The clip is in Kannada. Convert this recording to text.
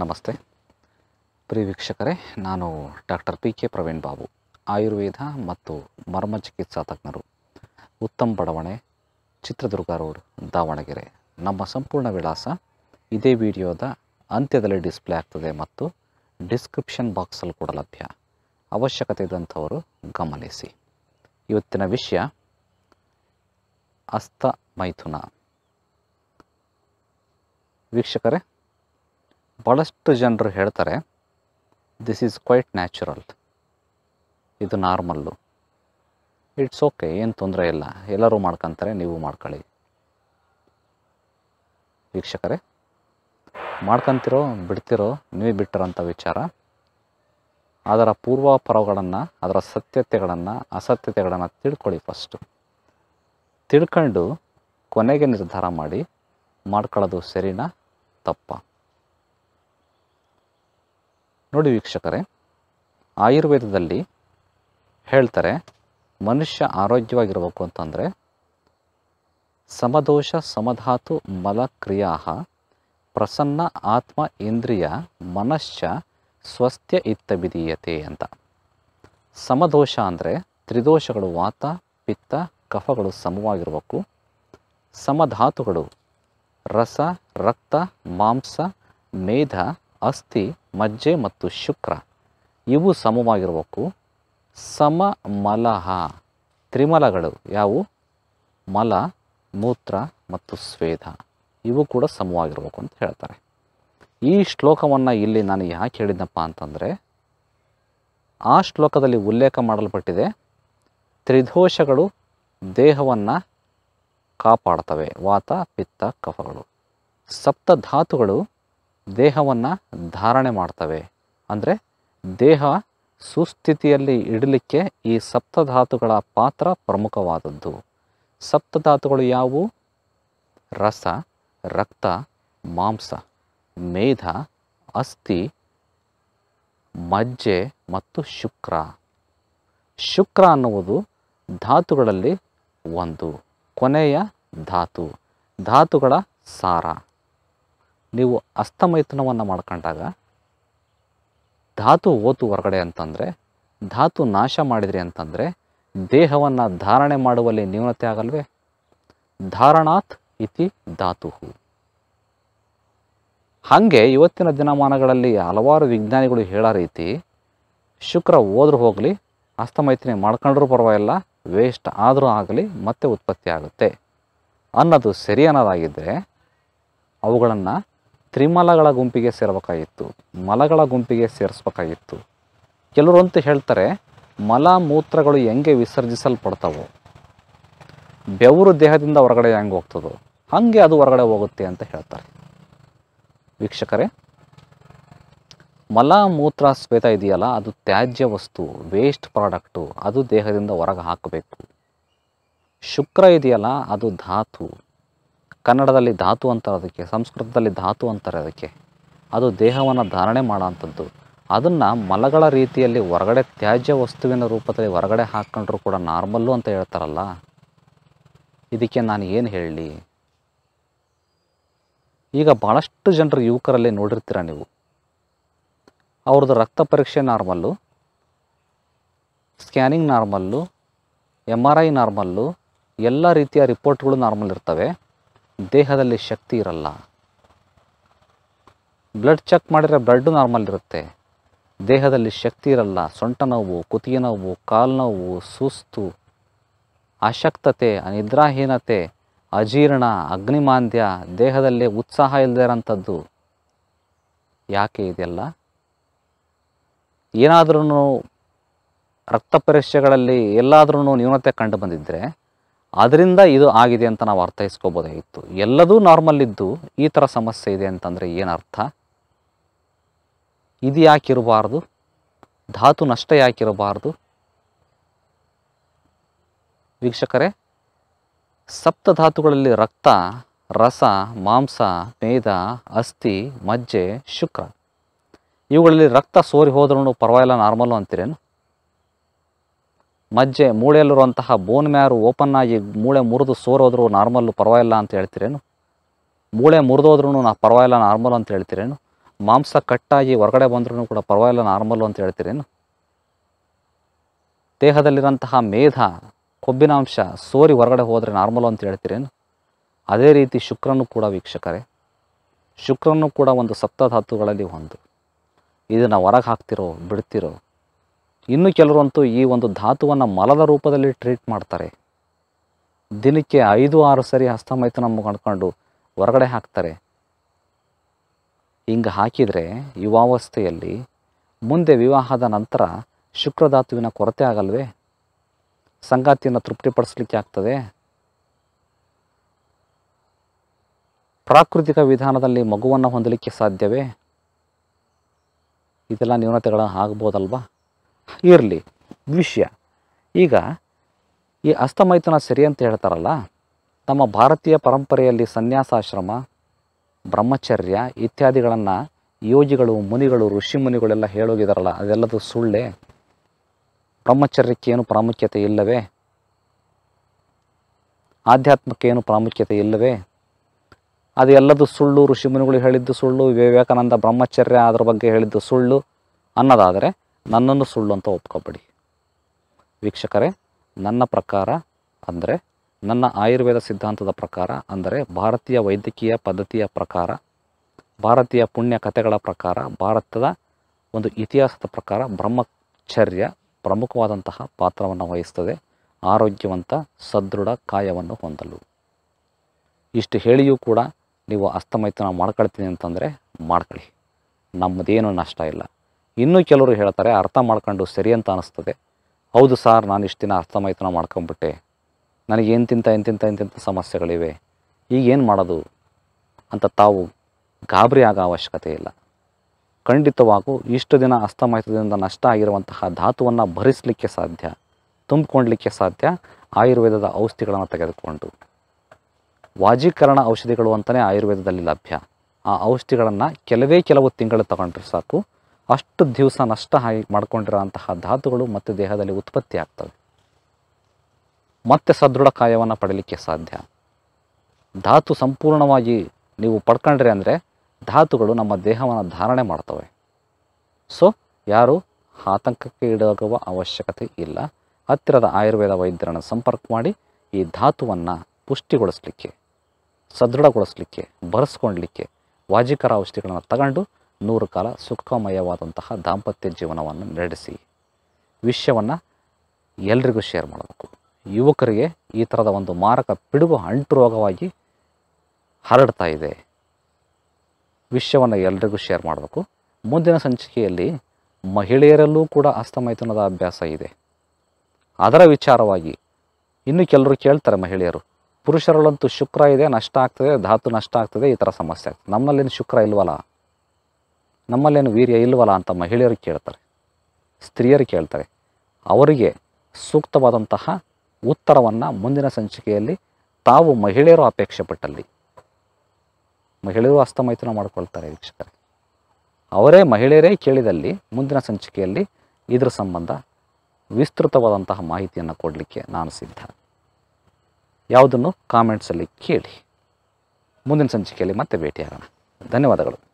ನಮಸ್ತೆ ಪ್ರಿಯ ವೀಕ್ಷಕರೇ ನಾನು doctor P K Praveen Babu Ayurveda ಮತ್ತು ಮರ್ಮ ಚಿಕಿತ್ಸಾ ತಜ್ಞರು ಉತ್ತಮ್ ಬಡಾವಣೆ ಚಿತ್ರದುರ್ಗ ರೋಡ್ ದಾವಣಗೆರೆ ನಮ್ಮ ಸಂಪೂರ್ಣ ವಿಳಾಸ ಇದೇ ವಿಡಿಯೋದ ಅಂತ್ಯದಲ್ಲಿ ಡಿಸ್ಪ್ಲೇ ಆಗ್ತದೆ ಮತ್ತು ಡಿಸ್ಕ್ರಿಪ್ಷನ್ ಬಾಕ್ಸಲ್ಲಿ ಕೂಡ ಲಭ್ಯ ಅವಶ್ಯಕತೆ ಇದ್ದಂಥವರು ಗಮನಿಸಿ ಇವತ್ತಿನ ವಿಷಯ ಅಸ್ತ ಮೈಥುನ ವೀಕ್ಷಕರೇ ಭಾಳಷ್ಟು ಜನರು ಹೇಳ್ತಾರೆ ದಿಸ್ ಈಸ್ ಕ್ವೈಟ್ ನ್ಯಾಚುರಲ್ ಇದು ನಾರ್ಮಲ್ಲು ಇಟ್ಸ್ ಓಕೆ ಏನು ತೊಂದರೆ ಇಲ್ಲ ಎಲ್ಲರೂ ಮಾಡ್ಕೊತಾರೆ ನೀವು ಮಾಡ್ಕೊಳ್ಳಿ ವೀಕ್ಷಕರೇ ಮಾಡ್ಕೊತಿರೋ ಬಿಡ್ತಿರೋ ನೀವೇ ಬಿಟ್ಟಿರೋಂಥ ವಿಚಾರ ಅದರ ಪೂರ್ವಾಪರಗಳನ್ನು ಅದರ ಸತ್ಯತೆಗಳನ್ನು ಅಸತ್ಯತೆಗಳನ್ನು ತಿಳ್ಕೊಳ್ಳಿ ಫಸ್ಟು ತಿಳ್ಕೊಂಡು ಕೊನೆಗೆ ನಿರ್ಧಾರ ಮಾಡಿ ಮಾಡ್ಕೊಳ್ಳೋದು ಸರಿನಾ ತಪ್ಪ ನೋಡಿ ವೀಕ್ಷಕರೇ ಆಯುರ್ವೇದದಲ್ಲಿ ಹೇಳ್ತಾರೆ ಮನುಷ್ಯ ಆರೋಗ್ಯವಾಗಿರಬೇಕು ಅಂತಂದರೆ ಸಮದೋಷ ಸಮಧಾತು ಮಲಕ್ರಿಯಾ ಪ್ರಸನ್ನ ಆತ್ಮ ಇಂದ್ರಿಯ ಮನಶ್ಚ ಸ್ವಸ್ಥ್ಯ ಇತ್ತ ವಿಧೀಯತೆ ಅಂತ ಸಮದೋಷ ಅಂದರೆ ತ್ರಿದೋಷಗಳು ವಾತ ಪಿತ್ತ ಕಫಗಳು ಸಮವಾಗಿರಬೇಕು ಸಮಧಾತುಗಳು ರಸ ರಕ್ತ ಮಾಂಸ ಮೇಧ ಅಸ್ಥಿ ಮಜ್ಜೆ ಮತ್ತು ಶುಕ್ರ ಇವು ಸಮವಾಗಿರಬೇಕು ಮಲಹ ತ್ರಿಮಲಗಳು ಯಾವುವು ಮಲ ಮೂತ್ರ ಮತ್ತು ಸ್ವೇದ ಇವು ಕೂಡ ಸಮವಾಗಿರಬೇಕು ಅಂತ ಹೇಳ್ತಾರೆ ಈ ಶ್ಲೋಕವನ್ನು ಇಲ್ಲಿ ನಾನು ಯಾಕೆ ಹೇಳಿದ್ನಪ್ಪ ಅಂತಂದರೆ ಆ ಶ್ಲೋಕದಲ್ಲಿ ಉಲ್ಲೇಖ ಮಾಡಲ್ಪಟ್ಟಿದೆ ತ್ರಿದೋಷಗಳು ದೇಹವನ್ನು ಕಾಪಾಡ್ತವೆ ವಾತ ಪಿತ್ತ ಕಫಗಳು ಸಪ್ತ ಧಾತುಗಳು ದೇಹವನ್ನು ಧಾರಣೆ ಮಾಡ್ತವೆ ಅಂದರೆ ದೇಹ ಸುಸ್ಥಿತಿಯಲ್ಲಿ ಇಡಲಿಕ್ಕೆ ಈ ಸಪ್ತಧಾತುಗಳ ಪಾತ್ರ ಪ್ರಮುಖವಾದದ್ದು ಸಪ್ತಧಾತುಗಳು ಯಾವುವು ರಸ ರಕ್ತ ಮಾಂಸ ಮೇಧ ಅಸ್ಥಿ ಮಜ್ಜೆ ಮತ್ತು ಶುಕ್ರ ಶುಕ್ರ ಅನ್ನುವುದು ಧಾತುಗಳಲ್ಲಿ ಒಂದು ಕೊನೆಯ ಧಾತು ಧಾತುಗಳ ಸಾರ ನೀವು ಅಸ್ತಮೈಥುನವನ್ನು ಮಾಡ್ಕೊಂಡಾಗ ಧಾತು ಓತು ಹೊರಗಡೆ ಅಂತಂದರೆ ಧಾತು ನಾಶ ಮಾಡಿದ್ರಿ ಅಂತಂದರೆ ದೇಹವನ್ನು ಧಾರಣೆ ಮಾಡುವಲ್ಲಿ ನ್ಯೂನತೆ ಆಗಲ್ವೇ ಧಾರಣಾತ್ ಇತಿ ಧಾತು ಹಾಗೆ ಇವತ್ತಿನ ದಿನಮಾನಗಳಲ್ಲಿ ಹಲವಾರು ವಿಜ್ಞಾನಿಗಳು ಹೇಳೋ ರೀತಿ ಶುಕ್ರ ಹೋದ್ರೂ ಹೋಗಲಿ ಅಸ್ತಮೈತ್ರಿ ಮಾಡ್ಕೊಂಡ್ರೂ ಪರವಾಗಿಲ್ಲ ವೇಸ್ಟ್ ಆದರೂ ಆಗಲಿ ಮತ್ತೆ ಉತ್ಪತ್ತಿ ಆಗುತ್ತೆ ಅನ್ನೋದು ಸರಿ ಅನ್ನೋದಾಗಿದ್ದರೆ ಅವುಗಳನ್ನು ತ್ರಿಮಲಗಳ ಗುಂಪಿಗೆ ಸೇರಬೇಕಾಗಿತ್ತು ಮಲಗಳ ಗುಂಪಿಗೆ ಸೇರಿಸ್ಬೇಕಾಗಿತ್ತು ಅಂತ ಹೇಳ್ತಾರೆ ಮಲ ಮೂತ್ರಗಳು ಹೆಂಗೆ ವಿಸರ್ಜಿಸಲ್ಪಡ್ತಾವೋ ಬೆವರು ದೇಹದಿಂದ ಹೊರಗಡೆ ಹೆಂಗೆ ಹೋಗ್ತದೋ ಹಾಗೆ ಅದು ಹೊರಗಡೆ ಹೋಗುತ್ತೆ ಅಂತ ಹೇಳ್ತಾರೆ ವೀಕ್ಷಕರೇ ಮಲ ಮೂತ್ರ ಶ್ವೇತ ಇದೆಯಲ್ಲ ಅದು ತ್ಯಾಜ್ಯ ವಸ್ತು ವೇಸ್ಟ್ ಪ್ರಾಡಕ್ಟು ಅದು ದೇಹದಿಂದ ಹೊರಗೆ ಹಾಕಬೇಕು ಶುಕ್ರ ಇದೆಯಲ್ಲ ಅದು ಧಾತು ಕನ್ನಡದಲ್ಲಿ ಧಾತು ಅಂತಾರೆ ಅದಕ್ಕೆ ಸಂಸ್ಕೃತದಲ್ಲಿ ಧಾತು ಅಂತಾರೆ ಅದಕ್ಕೆ ಅದು ದೇಹವನ್ನು ಧಾರಣೆ ಮಾಡೋವಂಥದ್ದು ಅದನ್ನು ಮಲಗಳ ರೀತಿಯಲ್ಲಿ ಹೊರಗಡೆ ತ್ಯಾಜ್ಯ ವಸ್ತುವಿನ ರೂಪದಲ್ಲಿ ಹೊರಗಡೆ ಹಾಕ್ಕೊಂಡ್ರು ಕೂಡ ನಾರ್ಮಲ್ಲು ಅಂತ ಹೇಳ್ತಾರಲ್ಲ ಇದಕ್ಕೆ ನಾನು ಏನು ಹೇಳಲಿ ಈಗ ಭಾಳಷ್ಟು ಜನರು ಯುವಕರಲ್ಲಿ ನೋಡಿರ್ತೀರ ನೀವು ಅವ್ರದ್ದು ರಕ್ತ ಪರೀಕ್ಷೆ normal scanning normal M R I normal ಎಲ್ಲ ರೀತಿಯ ರಿಪೋರ್ಟ್ಗಳು ನಾರ್ಮಲ್ ಇರ್ತವೆ ದೇಹದಲ್ಲಿ ಶಕ್ತಿ ಇರಲ್ಲ ಬ್ಲಡ್ ಚೆಕ್ ಮಾಡಿದರೆ ಬ್ಲಡ್ಡು ನಾರ್ಮಲ್ ಇರುತ್ತೆ ದೇಹದಲ್ಲಿ ಶಕ್ತಿ ಇರಲ್ಲ ಸೊಂಟ ನೋವು ಕುತ್ತಿಗೆ ನೋವು ಕಾಲು ನೋವು ಸುಸ್ತು ಅಶಕ್ತತೆ ನಿದ್ರಾಹೀನತೆ ಅಜೀರ್ಣ ಅಗ್ನಿಮಾಂದ್ಯ ದೇಹದಲ್ಲಿ ಉತ್ಸಾಹ ಇಲ್ಲದೇ ಇರೋಂಥದ್ದು ಯಾಕೆ ಇದೆಯಲ್ಲ ಏನಾದರೂ ರಕ್ತ ಪರೀಕ್ಷೆಗಳಲ್ಲಿ ಎಲ್ಲಾದ್ರೂ ನ್ಯೂನತೆ ಕಂಡು ಬಂದಿದ್ದರೆ ಅದರಿಂದ ಇದು ಆಗಿದೆ ಅಂತ ನಾವು ಅರ್ಥೈಸ್ಕೋಬೋದಾಗಿತ್ತು ಎಲ್ಲದೂ ನಾರ್ಮಲ್ ಇದ್ದು ಈ ಥರ ಸಮಸ್ಯೆ ಇದೆ ಅಂತಂದರೆ ಏನರ್ಥ ಇದು ಯಾಕಿರಬಾರ್ದು ಧಾತು ನಷ್ಟ ಯಾಕಿರಬಾರ್ದು ವೀಕ್ಷಕರೇ ಸಪ್ತ ಧಾತುಗಳಲ್ಲಿ ರಕ್ತ ರಸ ಮಾಂಸ ಮೇಧ ಅಸ್ಥಿ ಮಜ್ಜೆ ಶುಕ್ರ ಇವುಗಳಲ್ಲಿ ರಕ್ತ ಸೋರಿ ಹೋದ್ರೂ ಪರವಾಗಿಲ್ಲ ನಾರ್ಮಲ್ಲು ಅಂತೀರೇನು ಮಜ್ಜೆ ಮೂಳೆಯಲ್ಲಿರುವಂತಹ ಬೋನ್ ಮ್ಯಾರು ಓಪನ್ ಆಗಿ ಮೂಳೆ ಮುರಿದು ಸೋರೋದ್ರು ನಾರ್ಮಲ್ಲು ಪರವಾಗಿಲ್ಲ ಅಂತ ಹೇಳ್ತಿರೇನು ಮೂಳೆ ಮುರಿದೋದ್ರೂ ನಾ ಪರವಾಗಿಲ್ಲ ನಾರ್ಮಲ್ ಅಂತ ಹೇಳ್ತಿರೇನು ಮಾಂಸ ಕಟ್ಟಾಗಿ ಹೊರಗಡೆ ಬಂದ್ರೂ ಕೂಡ ಪರವಾಗಿಲ್ಲ ನಾರ್ಮಲ್ಲು ಅಂತ ಹೇಳ್ತಿರೇನು ದೇಹದಲ್ಲಿರುವಂತಹ ಮೇಧ ಕೊಬ್ಬಿನಾಂಶ ಸೋರಿ ಹೊರಗಡೆ ಹೋದರೆ ನಾರ್ಮಲ್ ಅಂತ ಹೇಳ್ತಿರೇನು ಅದೇ ರೀತಿ ಶುಕ್ರನು ಕೂಡ ವೀಕ್ಷಕರೇ ಶುಕ್ರನು ಕೂಡ ಒಂದು ಸಪ್ತಧಾತುಗಳಲ್ಲಿ ಒಂದು ಇದನ್ನು ಹೊರಗೆ ಹಾಕ್ತಿರೋ ಬಿಡ್ತಿರೋ ಇನ್ನು ಕೆಲವರಂತೂ ಈ ಒಂದು ಧಾತುವನ್ನು ಮಲದ ರೂಪದಲ್ಲಿ ಟ್ರೀಟ್ ಮಾಡ್ತಾರೆ ದಿನಕ್ಕೆ ಐದು ಆರು ಸರಿ ಹಸ್ತಮೈಥುನ ಮುಗಿಕೊಂಡು ಹೊರಗಡೆ ಹಾಕ್ತಾರೆ ಹಿಂಗೆ ಹಾಕಿದರೆ ಯುವಾವಸ್ಥೆಯಲ್ಲಿ ಮುಂದೆ ವಿವಾಹದ ನಂತರ ಶುಕ್ರಧಾತುವಿನ ಕೊರತೆ ಆಗಲ್ವೇ ಸಂಗಾತಿಯನ್ನು ತೃಪ್ತಿಪಡಿಸ್ಲಿಕ್ಕೆ ಆಗ್ತದೆ ಪ್ರಾಕೃತಿಕ ವಿಧಾನದಲ್ಲಿ ಮಗುವನ್ನು ಹೊಂದಲಿಕ್ಕೆ ಸಾಧ್ಯವೇ ಇದೆಲ್ಲ ನ್ಯೂನತೆಗಳ ಆಗ್ಬೋದಲ್ವಾ ಇರಲಿ ವಿಷಯ ಈಗ ಈ ಅಸ್ತಮೈಥುನ ಸರಿ ಅಂತ ಹೇಳ್ತಾರಲ್ಲ ನಮ್ಮ ಭಾರತೀಯ ಪರಂಪರೆಯಲ್ಲಿ ಸನ್ಯಾಸಾಶ್ರಮ ಬ್ರಹ್ಮಚರ್ಯ ಇತ್ಯಾದಿಗಳನ್ನು ಯೋಜಿಗಳು ಮುನಿಗಳು ಋಷಿ ಮುನಿಗಳೆಲ್ಲ ಹೇಳೋಗಿದಾರಲ್ಲ ಅದೆಲ್ಲದು ಸುಳ್ಳೆ ಬ್ರಹ್ಮಚರ್ಯಕ್ಕೇನು ಪ್ರಾಮುಖ್ಯತೆ ಇಲ್ಲವೇ ಆಧ್ಯಾತ್ಮಕ್ಕೆ ಏನು ಪ್ರಾಮುಖ್ಯತೆ ಇಲ್ಲವೇ ಅದು ಸುಳ್ಳು ಋಷಿ ಮುನಿಗಳು ಹೇಳಿದ್ದು ಸುಳ್ಳು ವಿವೇಕಾನಂದ ಬ್ರಹ್ಮಚರ್ಯ ಅದರ ಬಗ್ಗೆ ಹೇಳಿದ್ದು ಸುಳ್ಳು ಅನ್ನೋದಾದರೆ ನನ್ನನ್ನು ಸುಳ್ಳು ಅಂತ ಒಪ್ಕೊಬೇಡಿ ವೀಕ್ಷಕರೇ ನನ್ನ ಪ್ರಕಾರ ಅಂದರೆ ನನ್ನ ಆಯುರ್ವೇದ ಸಿದ್ಧಾಂತದ ಪ್ರಕಾರ ಅಂದರೆ ಭಾರತೀಯ ವೈದ್ಯಕೀಯ ಪದ್ಧತಿಯ ಪ್ರಕಾರ ಭಾರತೀಯ ಪುಣ್ಯ ಕಥೆಗಳ ಪ್ರಕಾರ ಭಾರತದ ಒಂದು ಇತಿಹಾಸದ ಪ್ರಕಾರ ಬ್ರಹ್ಮಚರ್ಯ ಪ್ರಮುಖವಾದಂತಹ ಪಾತ್ರವನ್ನು ವಹಿಸ್ತದೆ ಆರೋಗ್ಯವಂತ ಸದೃಢ ಕಾಯವನ್ನು ಹೊಂದಲು ಇಷ್ಟು ಹೇಳಿಯೂ ಕೂಡ ನೀವು ಅಸ್ತಮೈತನ ಮಾಡ್ಕೊಳ್ತೀನಿ ಅಂತಂದರೆ ಮಾಡ್ಕೊಳ್ಳಿ ನಮ್ಮದೇನು ನಷ್ಟ ಇಲ್ಲ ಇನ್ನೂ ಕೆಲವರು ಹೇಳ್ತಾರೆ ಅರ್ಥ ಮಾಡ್ಕೊಂಡು ಸರಿ ಅಂತ ಅನ್ನಿಸ್ತದೆ ಹೌದು ಸಾರ್ ನಾನು ಇಷ್ಟು ದಿನ ಅರ್ಥ ಮಾಹಿತಿನ ಮಾಡ್ಕೊಂಬಿಟ್ಟೆ ನನಗೆ ಎಂತಿಂಥ ಎಂತಿಂತ ಎಂತಿಂಥ ಸಮಸ್ಯೆಗಳಿವೆ ಈಗೇನು ಮಾಡೋದು ಅಂತ ತಾವು ಗಾಬರಿ ಆಗೋ ಅವಶ್ಯಕತೆ ಇಲ್ಲ ಖಂಡಿತವಾಗೂ ಇಷ್ಟು ದಿನ ಅಸ್ತಮಯದಿಂದ ನಷ್ಟ ಆಗಿರುವಂತಹ ಧಾತುವನ್ನು ಭರಿಸಲಿಕ್ಕೆ ಸಾಧ್ಯ ತುಂಬಿಕೊಳ್ಳಲಿಕ್ಕೆ ಸಾಧ್ಯ ಆಯುರ್ವೇದದ ಔಷಧಿಗಳನ್ನು ತೆಗೆದುಕೊಂಡು ವಾಜೀಕರಣ ಔಷಧಿಗಳು ಅಂತಲೇ ಆಯುರ್ವೇದದಲ್ಲಿ ಲಭ್ಯ ಆ ಔಷಧಿಗಳನ್ನು ಕೆಲವೇ ಕೆಲವು ತಿಂಗಳು ತಗೊಂಡ್ರೆ ಸಾಕು ಅಷ್ಟು ದಿವಸ ನಷ್ಟ ಆಗಿ ಮಾಡಿಕೊಂಡಿರೋಂತಹ ಧಾತುಗಳು ಮತ್ತೆ ದೇಹದಲ್ಲಿ ಉತ್ಪತ್ತಿ ಆಗ್ತವೆ ಮತ್ತೆ ಸದೃಢ ಕಾಯವನ್ನು ಪಡೀಲಿಕ್ಕೆ ಸಾಧ್ಯ ಧಾತು ಸಂಪೂರ್ಣವಾಗಿ ನೀವು ಪಡ್ಕೊಂಡ್ರಿ ಅಂದರೆ ಧಾತುಗಳು ನಮ್ಮ ದೇಹವನ್ನು ಧಾರಣೆ ಮಾಡ್ತವೆ ಸೊ ಯಾರು ಆತಂಕಕ್ಕೆ ಈಡಾಗುವ ಅವಶ್ಯಕತೆ ಇಲ್ಲ ಹತ್ತಿರದ ಆಯುರ್ವೇದ ವೈದ್ಯರನ್ನು ಸಂಪರ್ಕ ಮಾಡಿ ಈ ಧಾತುವನ್ನು ಪುಷ್ಟಿಗೊಳಿಸ್ಲಿಕ್ಕೆ ಸದೃಢಗೊಳಿಸ್ಲಿಕ್ಕೆ ಬರೆಸ್ಕೊಳ್ಲಿಕ್ಕೆ ವಾಜಿಕರ ಔಷಧಿಗಳನ್ನು ತಗೊಂಡು ನೂರು ಕಾಲ ಸುಖಮಯವಾದಂತಹ ದಾಂಪತ್ಯ ಜೀವನವನ್ನು ನಡೆಸಿ ವಿಷಯವನ್ನು ಎಲ್ರಿಗೂ ಶೇರ್ ಮಾಡಬೇಕು ಯುವಕರಿಗೆ ಈ ಥರದ ಒಂದು ಮಾರಕ ಪಿಡುಗು ಅಂಟು ರೋಗವಾಗಿ ಹರಡ್ತಾ ಇದೆ ವಿಷಯವನ್ನು ಎಲ್ರಿಗೂ ಶೇರ್ ಮಾಡಬೇಕು ಮುಂದಿನ ಸಂಚಿಕೆಯಲ್ಲಿ ಮಹಿಳೆಯರಲ್ಲೂ ಕೂಡ ಅಸ್ತಮೈಥುನದ ಅಭ್ಯಾಸ ಇದೆ ಅದರ ವಿಚಾರವಾಗಿ ಇನ್ನು ಕೆಲವರು ಕೇಳ್ತಾರೆ ಮಹಿಳೆಯರು ಪುರುಷರಲ್ಲಂತೂ ಶುಕ್ರ ಇದೆ ನಷ್ಟ ಆಗ್ತದೆ ಧಾತು ನಷ್ಟ ಆಗ್ತದೆ ಈ ಥರ ಸಮಸ್ಯೆ ಆಗ್ತದೆ ನಮ್ಮಲ್ಲಿ ಶುಕ್ರ ಇಲ್ವಲ್ಲ ನಮ್ಮಲ್ಲೇನು ವೀರ್ಯ ಇಲ್ವಲ್ಲ ಅಂತ ಮಹಿಳೆಯರು ಕೇಳ್ತಾರೆ ಸ್ತ್ರೀಯರು ಕೇಳ್ತಾರೆ ಅವರಿಗೆ ಸೂಕ್ತವಾದಂತಹ ಉತ್ತರವನ್ನು ಮುಂದಿನ ಸಂಚಿಕೆಯಲ್ಲಿ ತಾವು ಮಹಿಳೆಯರು ಅಪೇಕ್ಷೆ ಪಟ್ಟಲ್ಲಿ ಮಹಿಳೆಯರು ಅಸ್ತಮೈತನ ಮಾಡಿಕೊಳ್ತಾರೆ ವೀಕ್ಷಕರೇ ಅವರೇ ಮಹಿಳೆಯರೇ ಕೇಳಿದಲ್ಲಿ ಮುಂದಿನ ಸಂಚಿಕೆಯಲ್ಲಿ ಇದರ ಸಂಬಂಧ ವಿಸ್ತೃತವಾದಂತಹ ಮಾಹಿತಿಯನ್ನು ಕೊಡಲಿಕ್ಕೆ ನಾನು ಸಿದ್ಧ ಯಾವುದನ್ನು ಕಾಮೆಂಟ್ಸಲ್ಲಿ ಕೇಳಿ ಮುಂದಿನ ಸಂಚಿಕೆಯಲ್ಲಿ ಮತ್ತೆ ಭೇಟಿಯಾಗೋಣ ಧನ್ಯವಾದಗಳು